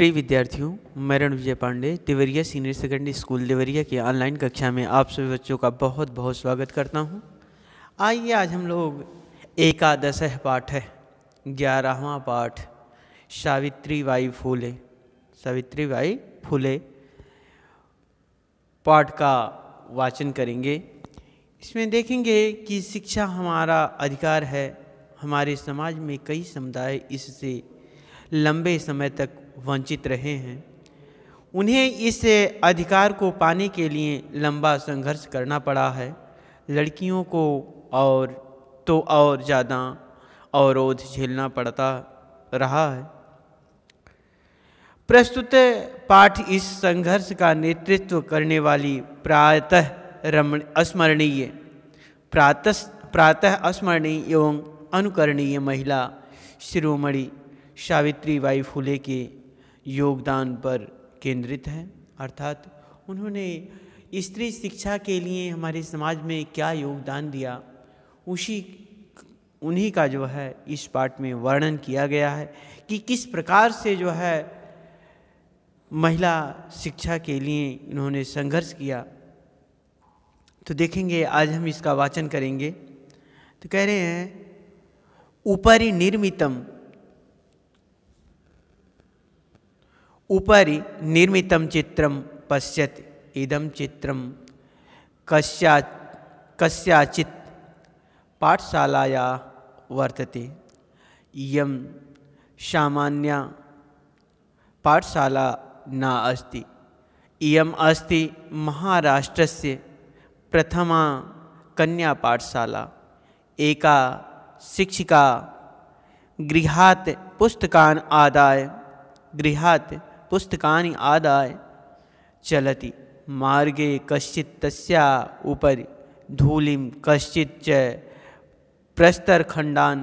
प्रिय विद्यार्थियों मैं Ran Vijay Pandey Deoria senior secondary school Deoria की ऑनलाइन कक्षा में आप सभी बच्चों का बहुत बहुत स्वागत करता हूं। आइए आज हम लोग एकादश पाठ है ग्यारहवा पाठ सावित्री बाई फूले सावित्री बाई फूले पाठ का वाचन करेंगे इसमें देखेंगे कि शिक्षा हमारा अधिकार है हमारे समाज में कई समुदाय इससे लंबे समय तक वंचित रहे हैं उन्हें इस अधिकार को पाने के लिए लंबा संघर्ष करना पड़ा है लड़कियों को और तो और ज़्यादा अवरोध झेलना पड़ता रहा है प्रस्तुत पाठ इस संघर्ष का नेतृत्व करने वाली प्रातः रमण स्मरणीय प्रातः प्रातः स्मरणीय एवं अनुकरणीय महिला शिरोमणि सावित्री बाई फूले के योगदान पर केंद्रित है अर्थात उन्होंने स्त्री शिक्षा के लिए हमारे समाज में क्या योगदान दिया उसी उन्हीं का जो है इस पाठ में वर्णन किया गया है कि किस प्रकार से जो है महिला शिक्षा के लिए इन्होंने संघर्ष किया तो देखेंगे आज हम इसका वाचन करेंगे तो कह रहे हैं उपरि निर्मितम उपरि निर्मित चित्रं पश्यति इदं कशा कस्या पाठशाला पाठशालाया वर्तते इयं सामान्या पाठशाला न अस्ति इयम् अस्ति महाराष्ट्रस्य प्रथमा पाठशाला एका शिक्षिका गृहात् पुस्तकान् आदाय गृहात् पुस्तकानि आदाय चलति मार्गे कश्चि तस्या उपरि धूलिं कश्चित् च प्रस्तरखण्डान्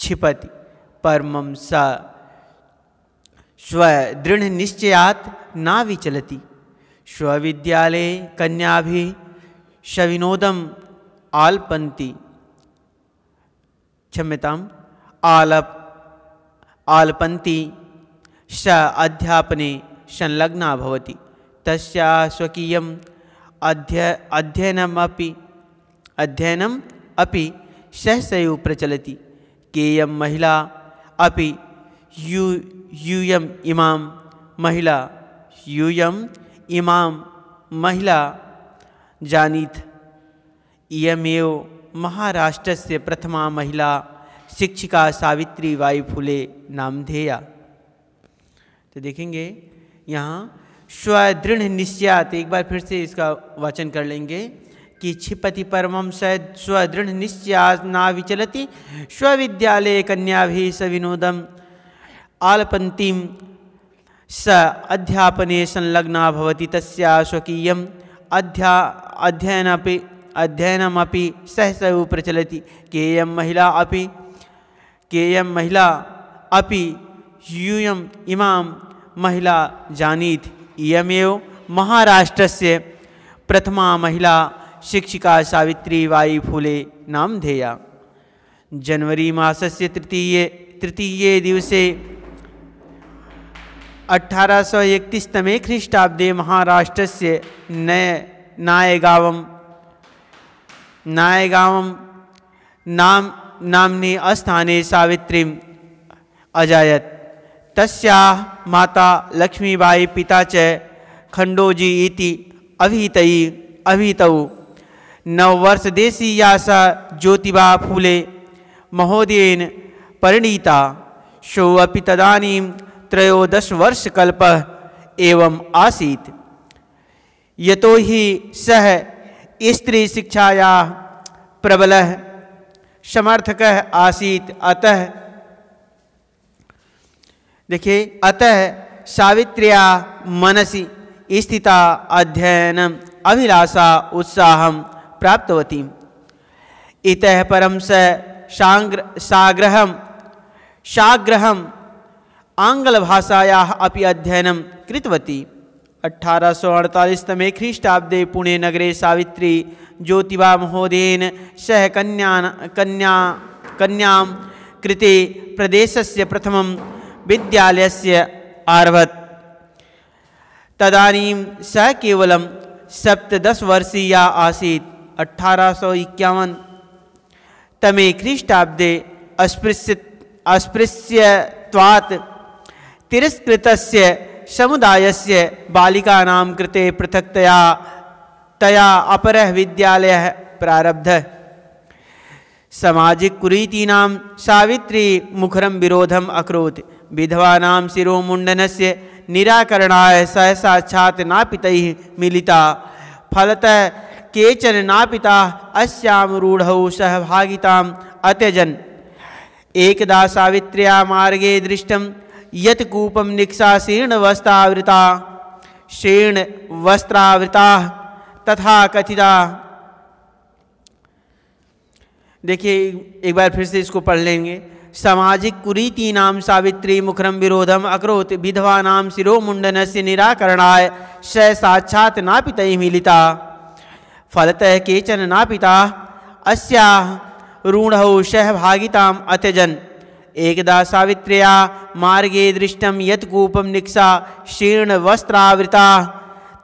क्षिपति परमं सा स्वदृढनिश्चयात् ना विचलति स्वविद्यालये कन्याभिः शविनोदम् आलपंती क्षम्यताम् आलप आलपंती स अध्यापने संलग्ना भवति तस्याः स्वकीयम् अध्य अध्ययनमपि अध्ययनम् अपि सहसैव महिला अभी यू यूय इमां महिला यूय इमां महिला इयमे महाराष्ट्र से प्रथमा महिला शिक्षिका सावित्रीबाई फुले नामधेया तो देखेंगे यहाँ स्वदृढ़ निश्चयात एक बार फिर से इसका वाचन कर लेंगे कि क्षिपति परम स स्वदृढ़ निश्चया ना विचलती स्वविद्यालय कन्या भी विनोदम आलपंतिम स अध्यापने संलग्ना भवति तस्या स्वकीय अध्या अध्ययनपि अध्ययनमपि सहसैव प्रचलति केयम महिला अपि केयम महिला अपि यूयम इमाम महिला जानीत इयमेव महाराष्ट्र से प्रथमा महिला शिक्षिका सावित्रीबाई फुले नाम धेया जनवरी से तृतीय तृतीय दिवसे अठारह सौ इकतीस ख्रीष्टाब्दे महाराष्ट्र से नय नायगाव नायगाव नाम नामनी अस्थाने सावित्रीम अजायत तस्या माता लक्ष्मीबाई पिता च खंडोजी इति अभितई अभितऊ नववर्ष या सा ज्योतिबा फूले महोदयन परिणीता त्रयोदश वर्ष कल्प एवं आसीत यतो सह स्त्री शिक्षाया प्रबल समर्थक आसीत अतः देखिए अतः सावित्रिया मनसी स्थिता अध्ययन अभिलाषा उत्साह प्राप्तवती इत परम स सांग्र साग्रह साग्रह आंग्ल भाषाया अभी अध्ययन कृतवती अड़तालीस तमे ख्रीष्टाब्दे पुणे नगरे सावित्री ज्योतिबा महोदयेन सह कन्या कन्या कन्या कृते से प्रथमं विद्यालय से आरभत तदनी सः केवलं सप्तदशवर्षीया आसी अठारह सौ इक्यावन तमे ख्रीष्टाब्दे अस्पृश्य अस्पृश्यत्वात् समुदाय से बालिका कृते पृथक्तया तया अपरः विद्यालयः प्रारब्धः सामाजिककुरीतीनां सावित्री मुखरम विरोधम अकोत् विधवा शिरोमुण्डनस्य निराकरणाय स साक्षात् नापितैः मिलिता फलत केचन नापिता सहभागिता अत्यजन एक अत्यजन् एकदा सावित्र्या मार्गे निक्षा शीर्ण कूपं शीर्ण शीर्णवस्त्रावृता तथा कथिता देखिए एक बार फिर से इसको पढ़ लेंगे सामाजिक नाम सावित्री मुखरम विरोधम अक्रोत शिरो मुंडन से निराकरणाय स साक्षात नापित मिलिता फलतः केचन पिता अस्या रूढ़ौ सहभागिताम अत्यजन एकदा सावित्र्या मार्गे दृष्टम यतकूपम निक्षा शीर्ण वस्त्रावृता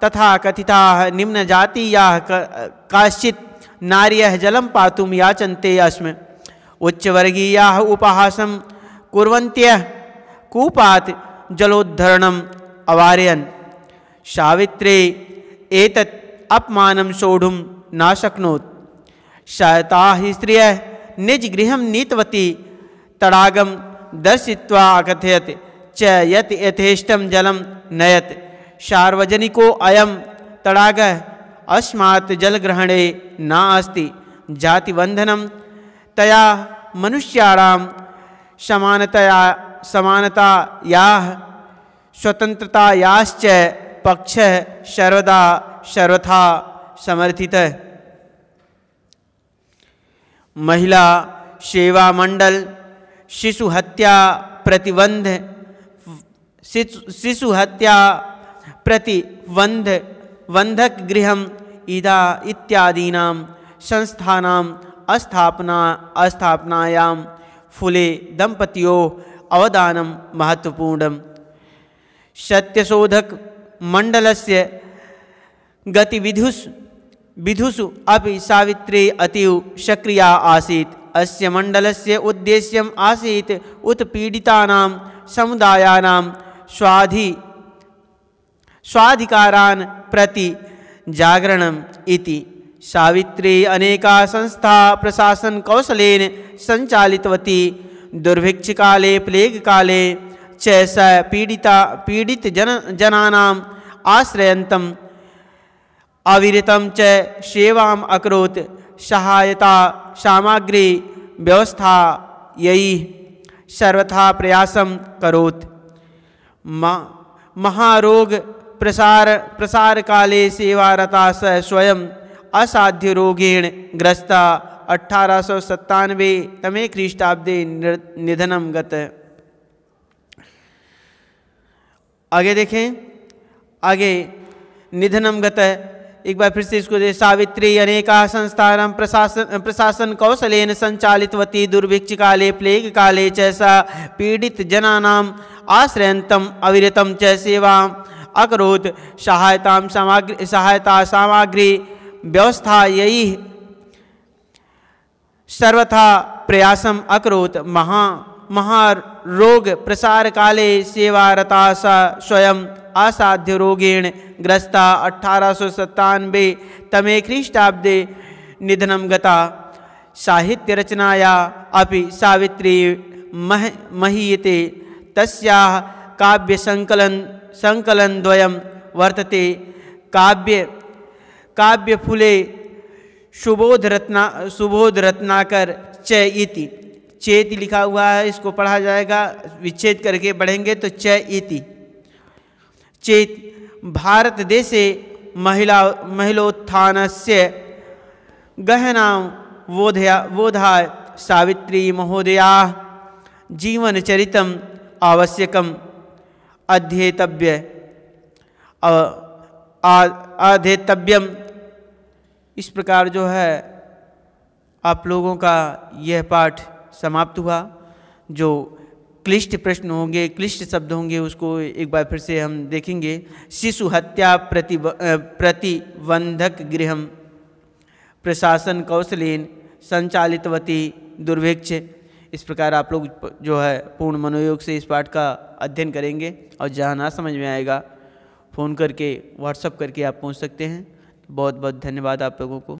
तथा कथिता निम्न जातीया काश्चित नार्य जलम पातुम याचन्ते अस्म उच्चवर्गीया उपहास कुरंत्य कूपा जलोद्धरण अवारयन सात्री एक अपमान सोढ़ुम न शक्नोत शता स्त्रिय निज गृह नीतवती तड़ागम दर्शि अकथयत च यत जलम नयत सार्वजनिको अयम तड़ाग अस्मात् जलग्रहणे नास्ति जातिबंधनम तया मनुष्याणाम समानतया समानता या स्वतंत्रता याच पक्ष सर्वदा सर्वथा समर्थित महिला सेवा मंडल शिशु हत्या प्रतिबंध शिशु हत्या प्रतिबंध बंधक गृह इदा इत्यादीना संस्थान अस्थापना अस्थापनायाम फुले दंपतियो अवदान महत्वपूर्ण सत्यशोधक से गतिविधुष विधुषु अभी सावित्री अतीव सक्रिया आसीत् अस्य से उद्देश्य आसी उत्पीड़िता समुदायाना स्वाधि स्वाधिकारान् प्रति जागरण इति सावित्री अनेका संस्था प्रशासन कौशलेन संचालितवती दुर्भिक्ष काले प्लेग काले चैस पीड़िता पीड़ित जन जनाना आश्रयंतम अविरत च सेवाम सहायता सामग्री व्यवस्था यही सर्वथा प्रयासम करोत् महारोग प्रसार प्रसार काले सेवारता स स्वयं असाध्य रोगेण ग्रस्ता अठारह सौ सत्तानवे तमे ख्रीष्टाब्दे निधनम गत आगे देखें आगे निधनम गत एक बार फिर से इसको दे सावित्री अनेका संस्थान प्रशासन प्रशासन कौशलेन संचालितवती दुर्भिक्ष काले प्लेग काले चैसा पीड़ित जनानाम आश्रयतम अविरतम च सेवा अकरोत सहायता सामग्री सहायता सामग्री व्यवस्था यही सर्वथा प्रयासम अकरोत महा महारोग प्रसार काले सेवारता सा स्वयं असाध्य रोगेण ग्रस्ता अठारह सौ सत्तानवे तमे ख्रीष्टाब्दे निधनम गता साहित्य रचनाया अपि सावित्री मह महीयते तस्या काव्य संकलन संकलन द्वयम् वर्तते काव्य काव्य फुले सुबोध रत्ना सुबोध रत्नाकर चय इति चेत लिखा हुआ है इसको पढ़ा जाएगा विच्छेद करके बढ़ेंगे तो चय इति चेत भारत देशे महिला महिलोत्थान से गहना वोधया वोधा सावित्री महोदया जीवनचरितम आवश्यकम अध्येतव्य अध्येतव्यम इस प्रकार जो है आप लोगों का यह पाठ समाप्त हुआ जो क्लिष्ट प्रश्न होंगे क्लिष्ट शब्द होंगे उसको एक बार फिर से हम देखेंगे शिशु हत्या प्रति प्रतिबंधक गृह प्रशासन कौशलिन संचालितवती दुर्भिक्ष इस प्रकार आप लोग जो है पूर्ण मनोयोग से इस पाठ का अध्ययन करेंगे और जहाँ ना समझ में आएगा फ़ोन करके व्हाट्सअप करके आप पूछ सकते हैं बहुत बहुत धन्यवाद आप लोगों को